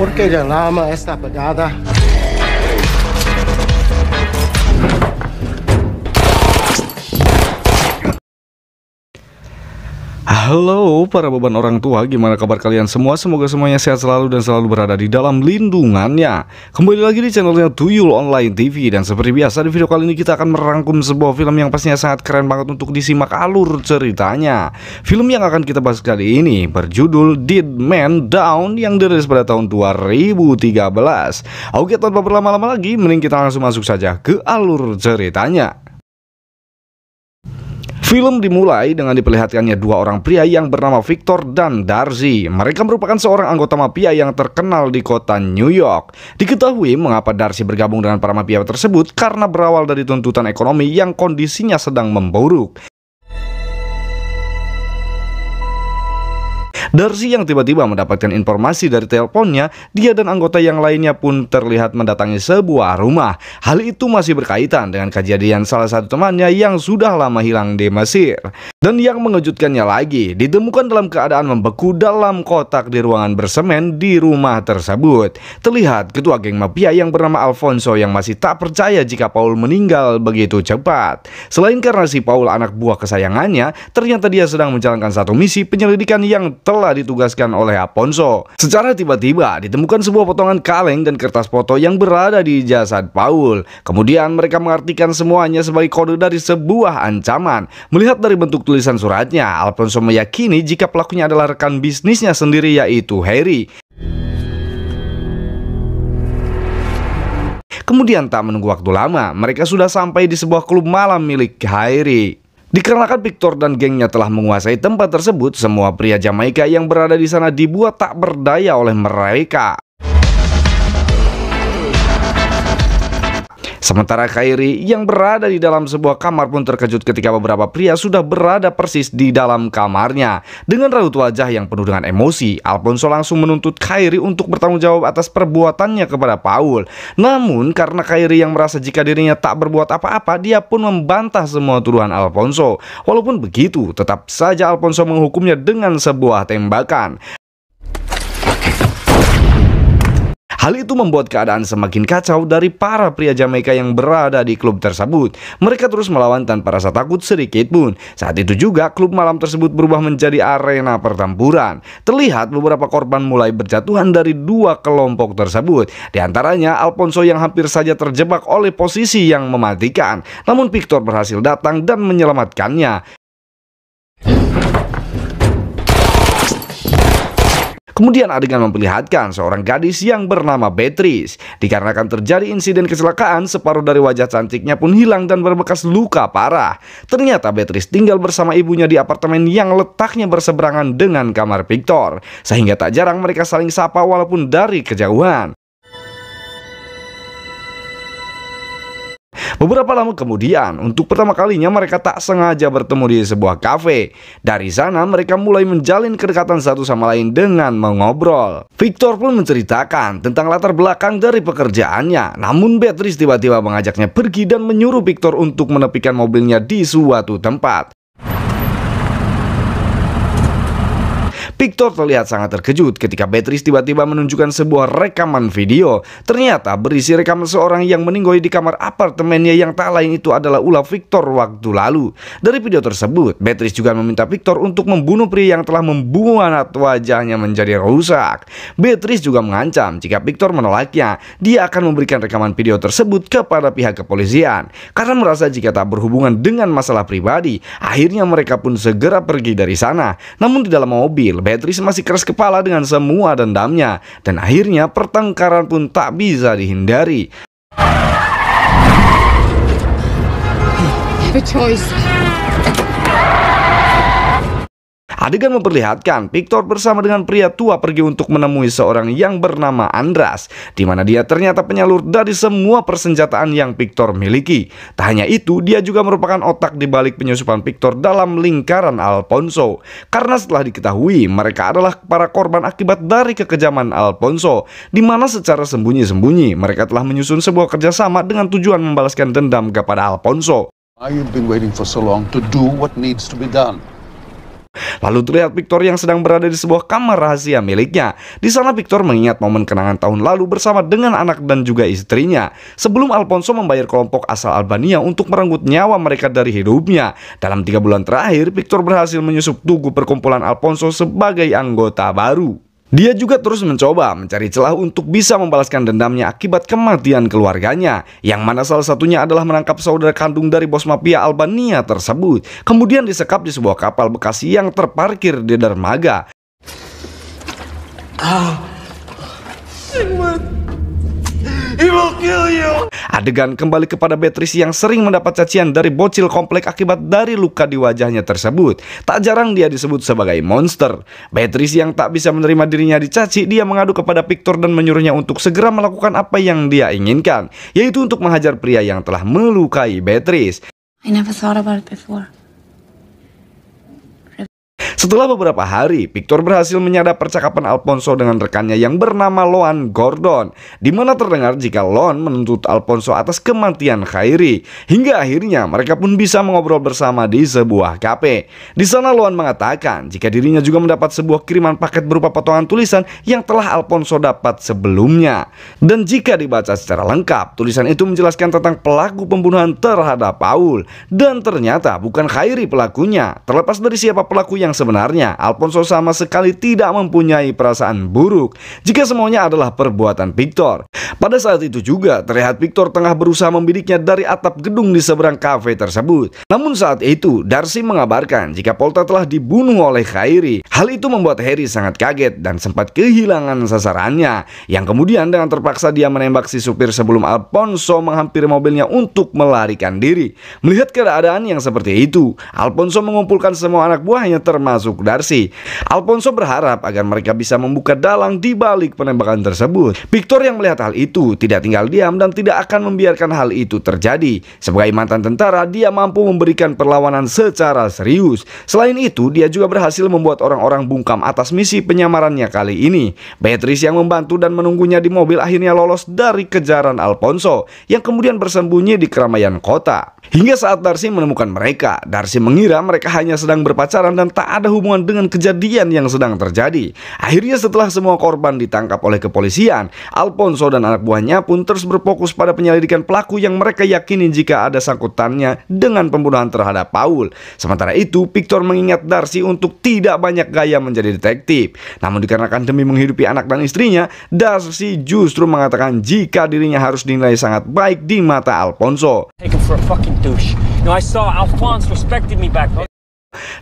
Porque ele lama está pegada Halo para beban orang tua, gimana kabar kalian semua? Semoga semuanya sehat selalu dan selalu berada di dalam lindungannya Kembali lagi di channelnya Tuyul Online TV Dan seperti biasa di video kali ini kita akan merangkum sebuah film yang pastinya sangat keren banget untuk disimak alur ceritanya Film yang akan kita bahas kali ini berjudul Dead Man Down yang dirilis pada tahun 2013 Oke tanpa berlama-lama lagi, mending kita langsung masuk saja ke alur ceritanya Film dimulai dengan diperlihatkannya dua orang pria yang bernama Victor dan Darzi. Mereka merupakan seorang anggota mafia yang terkenal di kota New York. Diketahui mengapa Darzi bergabung dengan para mafia tersebut karena berawal dari tuntutan ekonomi yang kondisinya sedang memburuk. Darcy yang tiba-tiba mendapatkan informasi dari teleponnya, dia dan anggota yang lainnya pun terlihat mendatangi sebuah rumah. Hal itu masih berkaitan dengan kejadian salah satu temannya yang sudah lama hilang di Mesir. Dan yang mengejutkannya lagi, ditemukan dalam keadaan membeku dalam kotak di ruangan bersemen di rumah tersebut. Terlihat ketua geng mafia yang bernama Alfonso yang masih tak percaya jika Paul meninggal begitu cepat. Selain karena si Paul anak buah kesayangannya, ternyata dia sedang menjalankan satu misi penyelidikan yang telah telah ditugaskan oleh Aponso. Secara tiba-tiba ditemukan sebuah potongan kaleng dan kertas foto yang berada di jasad Paul. Kemudian mereka mengartikan semuanya sebagai kode dari sebuah ancaman. Melihat dari bentuk tulisan suratnya, Aponso meyakini jika pelakunya adalah rekan bisnisnya sendiri yaitu Harry. Kemudian tak menunggu waktu lama, mereka sudah sampai di sebuah klub malam milik Harry. Dikarenakan Victor dan gengnya telah menguasai tempat tersebut, semua pria Jamaika yang berada di sana dibuat tak berdaya oleh mereka. Sementara Kairi yang berada di dalam sebuah kamar pun terkejut ketika beberapa pria sudah berada persis di dalam kamarnya. Dengan raut wajah yang penuh dengan emosi, Alfonso langsung menuntut Kairi untuk bertanggung jawab atas perbuatannya kepada Paul. Namun karena Kairi yang merasa jika dirinya tak berbuat apa-apa, dia pun membantah semua tuduhan Alfonso. Walaupun begitu, tetap saja Alfonso menghukumnya dengan sebuah tembakan. Hal itu membuat keadaan semakin kacau dari para pria Jamaika yang berada di klub tersebut. Mereka terus melawan tanpa rasa takut sedikit pun. Saat itu juga klub malam tersebut berubah menjadi arena pertempuran. Terlihat beberapa korban mulai berjatuhan dari dua kelompok tersebut. Di antaranya Alfonso yang hampir saja terjebak oleh posisi yang mematikan. Namun Victor berhasil datang dan menyelamatkannya. Kemudian adegan memperlihatkan seorang gadis yang bernama Beatrice. Dikarenakan terjadi insiden kecelakaan, separuh dari wajah cantiknya pun hilang dan berbekas luka parah. Ternyata Beatrice tinggal bersama ibunya di apartemen yang letaknya berseberangan dengan kamar Victor. Sehingga tak jarang mereka saling sapa walaupun dari kejauhan. Beberapa lama kemudian, untuk pertama kalinya mereka tak sengaja bertemu di sebuah kafe. Dari sana mereka mulai menjalin kedekatan satu sama lain dengan mengobrol. Victor pun menceritakan tentang latar belakang dari pekerjaannya. Namun Beatrice tiba-tiba mengajaknya pergi dan menyuruh Victor untuk menepikan mobilnya di suatu tempat. Victor terlihat sangat terkejut ketika Beatrice tiba-tiba menunjukkan sebuah rekaman video. Ternyata berisi rekaman seorang yang meninggoy di kamar apartemennya yang tak lain itu adalah ulah Victor waktu lalu. Dari video tersebut, Beatrice juga meminta Victor untuk membunuh pria yang telah membunuh anak wajahnya menjadi rusak. Beatrice juga mengancam jika Victor menolaknya, dia akan memberikan rekaman video tersebut kepada pihak kepolisian. Karena merasa jika tak berhubungan dengan masalah pribadi, akhirnya mereka pun segera pergi dari sana. Namun di dalam mobil, Petris masih keras kepala dengan semua dendamnya dan akhirnya pertengkaran pun tak bisa dihindari. Have Adegan memperlihatkan Victor bersama dengan pria tua pergi untuk menemui seorang yang bernama Andras, di mana dia ternyata penyalur dari semua persenjataan yang Victor miliki. Tak hanya itu, dia juga merupakan otak di balik penyusupan Victor dalam lingkaran Alfonso. Karena setelah diketahui, mereka adalah para korban akibat dari kekejaman Alfonso, di mana secara sembunyi-sembunyi mereka telah menyusun sebuah kerjasama dengan tujuan membalaskan dendam kepada Alfonso. I've been waiting for so long to do what needs to be done. Lalu terlihat Victor yang sedang berada di sebuah kamar rahasia miliknya. Di sana Victor mengingat momen kenangan tahun lalu bersama dengan anak dan juga istrinya. Sebelum Alfonso membayar kelompok asal Albania untuk merenggut nyawa mereka dari hidupnya. Dalam tiga bulan terakhir, Victor berhasil menyusup tugu perkumpulan Alfonso sebagai anggota baru. Dia juga terus mencoba mencari celah untuk bisa membalaskan dendamnya akibat kematian keluarganya, yang mana salah satunya adalah menangkap saudara kandung dari bos mafia Albania tersebut, kemudian disekap di sebuah kapal bekas yang terparkir di dermaga. Ah. He will kill you. Adegan kembali kepada Beatrice yang sering mendapat cacian dari bocil komplek akibat dari luka di wajahnya tersebut. Tak jarang dia disebut sebagai monster. Beatrice yang tak bisa menerima dirinya dicaci, dia mengadu kepada Victor dan menyuruhnya untuk segera melakukan apa yang dia inginkan, yaitu untuk menghajar pria yang telah melukai Beatrice. I never thought about it before. Setelah beberapa hari, Victor berhasil menyadap percakapan Alfonso dengan rekannya yang bernama Loan Gordon, di mana terdengar jika Loan menuntut Alfonso atas kematian Khairi. Hingga akhirnya mereka pun bisa mengobrol bersama di sebuah kafe. Di sana Loan mengatakan jika dirinya juga mendapat sebuah kiriman paket berupa potongan tulisan yang telah Alfonso dapat sebelumnya. Dan jika dibaca secara lengkap, tulisan itu menjelaskan tentang pelaku pembunuhan terhadap Paul. Dan ternyata bukan Khairi pelakunya, terlepas dari siapa pelaku yang sebenarnya Sebenarnya, Alfonso sama sekali tidak mempunyai perasaan buruk jika semuanya adalah perbuatan Victor. Pada saat itu juga, terlihat Victor tengah berusaha membidiknya dari atap gedung di seberang kafe tersebut. Namun saat itu, Darcy mengabarkan jika Polta telah dibunuh oleh Khairi. Hal itu membuat Harry sangat kaget dan sempat kehilangan sasarannya, yang kemudian dengan terpaksa dia menembak si supir sebelum Alfonso menghampiri mobilnya untuk melarikan diri. Melihat keadaan yang seperti itu, Alfonso mengumpulkan semua anak buahnya termasuk termasuk Darcy. Alfonso berharap agar mereka bisa membuka dalang di balik penembakan tersebut. Victor yang melihat hal itu tidak tinggal diam dan tidak akan membiarkan hal itu terjadi. Sebagai mantan tentara, dia mampu memberikan perlawanan secara serius. Selain itu, dia juga berhasil membuat orang-orang bungkam atas misi penyamarannya kali ini. Beatrice yang membantu dan menunggunya di mobil akhirnya lolos dari kejaran Alfonso yang kemudian bersembunyi di keramaian kota. Hingga saat Darcy menemukan mereka, Darcy mengira mereka hanya sedang berpacaran dan tak ada ada hubungan dengan kejadian yang sedang terjadi. Akhirnya setelah semua korban ditangkap oleh kepolisian, Alfonso dan anak buahnya pun terus berfokus pada penyelidikan pelaku yang mereka yakini jika ada sangkutannya dengan pembunuhan terhadap Paul. Sementara itu, Victor mengingat Darcy untuk tidak banyak gaya menjadi detektif. Namun dikarenakan demi menghidupi anak dan istrinya, Darcy justru mengatakan jika dirinya harus dinilai sangat baik di mata Alfonso. Take him for a fucking douche. You know, I saw Alphonse respected me back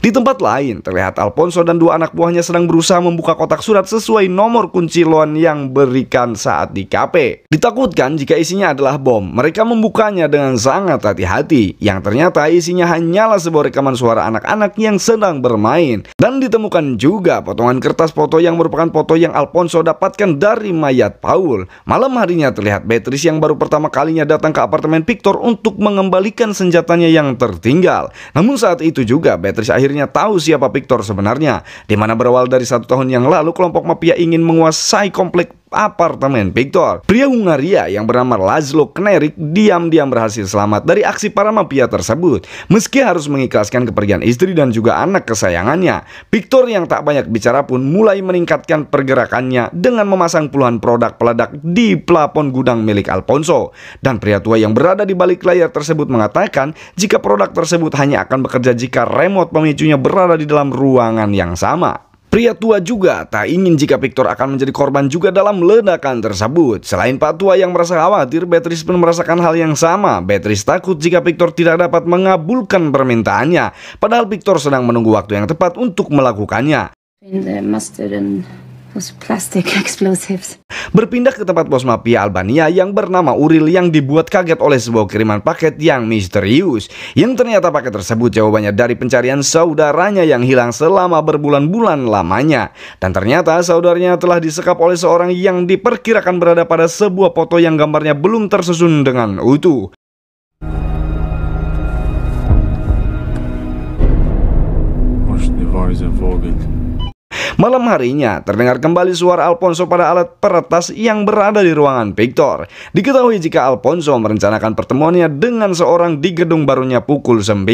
di tempat lain, terlihat Alfonso dan dua anak buahnya sedang berusaha membuka kotak surat sesuai nomor kunci loan yang berikan saat di KP. Ditakutkan jika isinya adalah bom, mereka membukanya dengan sangat hati-hati, yang ternyata isinya hanyalah sebuah rekaman suara anak-anak yang sedang bermain. Dan ditemukan juga potongan kertas foto yang merupakan foto yang Alfonso dapatkan dari mayat Paul. Malam harinya terlihat Beatrice yang baru pertama kalinya datang ke apartemen Victor untuk mengembalikan senjatanya yang tertinggal. Namun saat itu juga Beatrice Beatrice akhirnya tahu siapa Victor sebenarnya, dimana mana berawal dari satu tahun yang lalu kelompok mafia ingin menguasai komplek apartemen Victor. Pria Hungaria yang bernama Lazlo Knerik diam-diam berhasil selamat dari aksi para mafia tersebut. Meski harus mengikhlaskan kepergian istri dan juga anak kesayangannya, Victor yang tak banyak bicara pun mulai meningkatkan pergerakannya dengan memasang puluhan produk peledak di plafon gudang milik Alfonso. Dan pria tua yang berada di balik layar tersebut mengatakan jika produk tersebut hanya akan bekerja jika remote pemicunya berada di dalam ruangan yang sama. Pria tua juga tak ingin jika Victor akan menjadi korban juga dalam ledakan tersebut. Selain Pak Tua yang merasa khawatir, Beatrice pun merasakan hal yang sama. Beatrice takut jika Victor tidak dapat mengabulkan permintaannya, padahal Victor sedang menunggu waktu yang tepat untuk melakukannya. Those plastic Berpindah ke tempat pos mafia Albania yang bernama Uril yang dibuat kaget oleh sebuah kiriman paket yang misterius. Yang ternyata paket tersebut jawabannya dari pencarian saudaranya yang hilang selama berbulan-bulan lamanya. Dan ternyata saudaranya telah disekap oleh seorang yang diperkirakan berada pada sebuah foto yang gambarnya belum tersusun dengan utuh. of Malam harinya, terdengar kembali suara Alfonso pada alat peretas yang berada di ruangan Victor. Diketahui jika Alfonso merencanakan pertemuannya dengan seorang di gedung barunya pukul 9.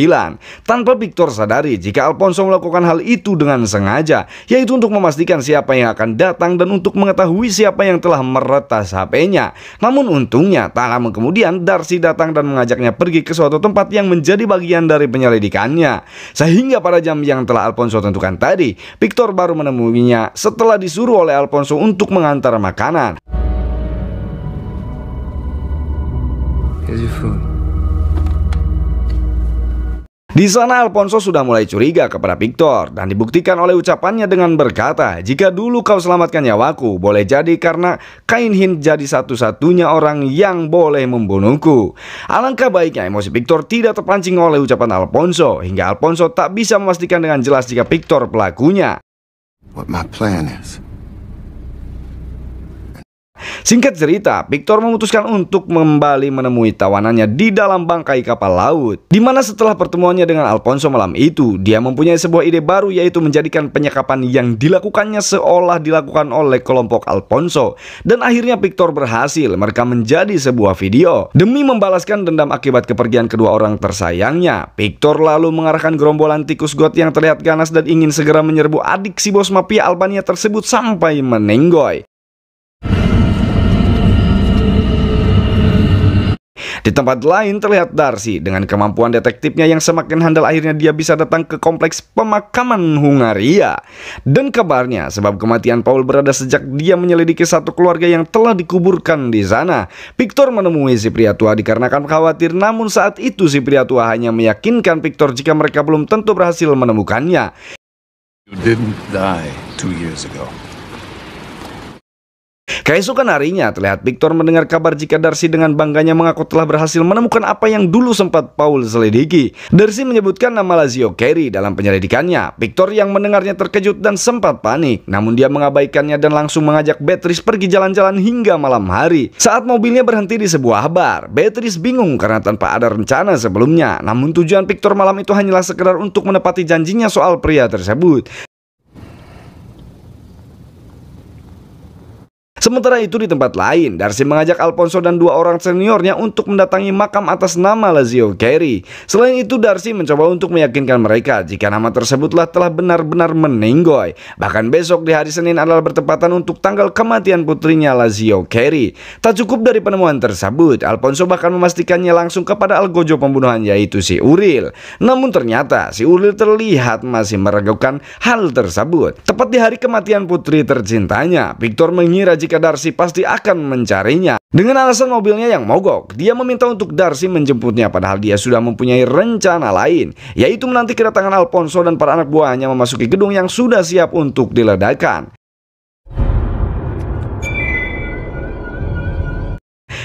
Tanpa Victor sadari jika Alfonso melakukan hal itu dengan sengaja, yaitu untuk memastikan siapa yang akan datang dan untuk mengetahui siapa yang telah meretas HP-nya. Namun untungnya, tak lama kemudian Darcy datang dan mengajaknya pergi ke suatu tempat yang menjadi bagian dari penyelidikannya. Sehingga pada jam yang telah Alfonso tentukan tadi, Victor baru menemukan menemuinya setelah disuruh oleh Alfonso untuk mengantar makanan. Di sana Alfonso sudah mulai curiga kepada Victor dan dibuktikan oleh ucapannya dengan berkata, "Jika dulu kau selamatkan nyawaku, boleh jadi karena Kain jadi satu-satunya orang yang boleh membunuhku." Alangkah baiknya emosi Victor tidak terpancing oleh ucapan Alfonso hingga Alfonso tak bisa memastikan dengan jelas jika Victor pelakunya. what my plan is. Singkat cerita, Victor memutuskan untuk kembali menemui tawanannya di dalam bangkai kapal laut. di mana setelah pertemuannya dengan Alfonso malam itu, dia mempunyai sebuah ide baru yaitu menjadikan penyekapan yang dilakukannya seolah dilakukan oleh kelompok Alfonso. Dan akhirnya Victor berhasil mereka menjadi sebuah video. Demi membalaskan dendam akibat kepergian kedua orang tersayangnya, Victor lalu mengarahkan gerombolan tikus got yang terlihat ganas dan ingin segera menyerbu adik si bos mafia Albania tersebut sampai menenggoy. Di tempat lain terlihat Darcy dengan kemampuan detektifnya yang semakin handal akhirnya dia bisa datang ke kompleks pemakaman Hungaria. Dan kabarnya sebab kematian Paul berada sejak dia menyelidiki satu keluarga yang telah dikuburkan di sana. Victor menemui si pria tua dikarenakan khawatir namun saat itu si pria tua hanya meyakinkan Victor jika mereka belum tentu berhasil menemukannya. You didn't die two years ago. Keesokan harinya, terlihat Victor mendengar kabar jika Darcy dengan bangganya mengaku telah berhasil menemukan apa yang dulu sempat Paul selidiki. Darcy menyebutkan nama Lazio Carey dalam penyelidikannya. Victor yang mendengarnya terkejut dan sempat panik, namun dia mengabaikannya dan langsung mengajak Beatrice pergi jalan-jalan hingga malam hari. Saat mobilnya berhenti di sebuah bar, Beatrice bingung karena tanpa ada rencana sebelumnya. Namun tujuan Victor malam itu hanyalah sekedar untuk menepati janjinya soal pria tersebut. Sementara itu di tempat lain, Darcy mengajak Alfonso dan dua orang seniornya untuk mendatangi makam atas nama Lazio Carey. Selain itu, Darcy mencoba untuk meyakinkan mereka jika nama tersebutlah telah benar-benar meninggoy. Bahkan besok di hari Senin adalah bertepatan untuk tanggal kematian putrinya Lazio Carey. Tak cukup dari penemuan tersebut, Alfonso bahkan memastikannya langsung kepada Algojo pembunuhan yaitu si Uril. Namun ternyata si Uril terlihat masih meragukan hal tersebut. Tepat di hari kematian putri tercintanya, Victor mengira jika ketika Darcy pasti akan mencarinya. Dengan alasan mobilnya yang mogok, dia meminta untuk Darsi menjemputnya padahal dia sudah mempunyai rencana lain, yaitu menanti kedatangan Alfonso dan para anak buahnya memasuki gedung yang sudah siap untuk diledakan.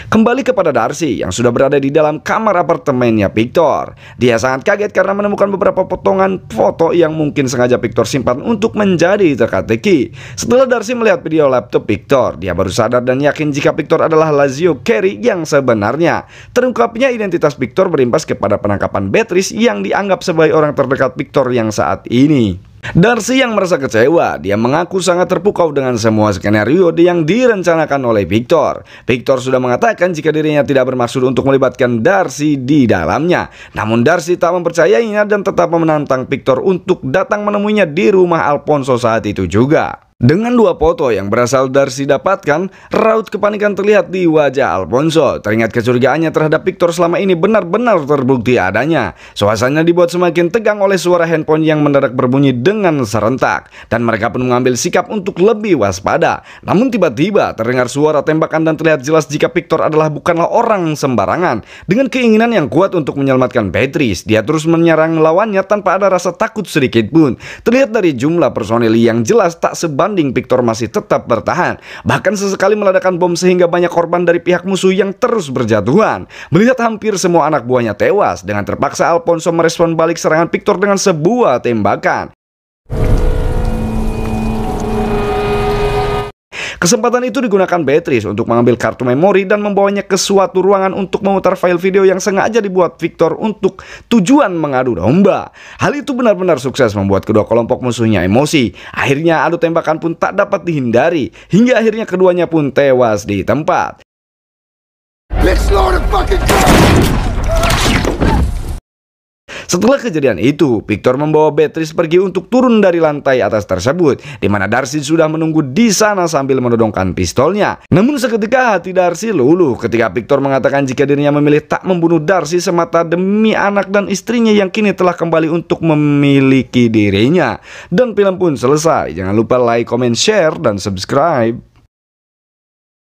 Kembali kepada Darcy yang sudah berada di dalam kamar apartemennya Victor. Dia sangat kaget karena menemukan beberapa potongan foto yang mungkin sengaja Victor simpan untuk menjadi teka-teki. Setelah Darcy melihat video laptop Victor, dia baru sadar dan yakin jika Victor adalah Lazio Carey yang sebenarnya. Terungkapnya identitas Victor berimbas kepada penangkapan Beatrice yang dianggap sebagai orang terdekat Victor yang saat ini. Darcy yang merasa kecewa, dia mengaku sangat terpukau dengan semua skenario yang direncanakan oleh Victor. Victor sudah mengatakan jika dirinya tidak bermaksud untuk melibatkan Darcy di dalamnya. Namun Darcy tak mempercayainya dan tetap menantang Victor untuk datang menemuinya di rumah Alfonso saat itu juga. Dengan dua foto yang berasal dari si dapatkan, raut kepanikan terlihat di wajah Alfonso. Teringat kecurigaannya terhadap Victor selama ini benar-benar terbukti adanya. Suasanya dibuat semakin tegang oleh suara handphone yang mendadak berbunyi dengan serentak. Dan mereka pun mengambil sikap untuk lebih waspada. Namun tiba-tiba terdengar suara tembakan dan terlihat jelas jika Victor adalah bukanlah orang sembarangan. Dengan keinginan yang kuat untuk menyelamatkan Beatrice, dia terus menyerang lawannya tanpa ada rasa takut sedikit pun. Terlihat dari jumlah personil yang jelas tak sebanding bertanding, Victor masih tetap bertahan. Bahkan sesekali meledakan bom sehingga banyak korban dari pihak musuh yang terus berjatuhan. Melihat hampir semua anak buahnya tewas, dengan terpaksa Alfonso merespon balik serangan Victor dengan sebuah tembakan. Kesempatan itu digunakan Beatrice untuk mengambil kartu memori dan membawanya ke suatu ruangan untuk memutar file video yang sengaja dibuat Victor untuk tujuan mengadu domba. Hal itu benar-benar sukses membuat kedua kelompok musuhnya emosi. Akhirnya adu tembakan pun tak dapat dihindari hingga akhirnya keduanya pun tewas di tempat. Let's load a fucking gun! Setelah kejadian itu, Victor membawa Beatrice pergi untuk turun dari lantai atas tersebut, di mana Darcy sudah menunggu di sana sambil menodongkan pistolnya. Namun seketika hati Darcy luluh ketika Victor mengatakan jika dirinya memilih tak membunuh Darcy semata demi anak dan istrinya yang kini telah kembali untuk memiliki dirinya. Dan film pun selesai. Jangan lupa like, comment, share, dan subscribe.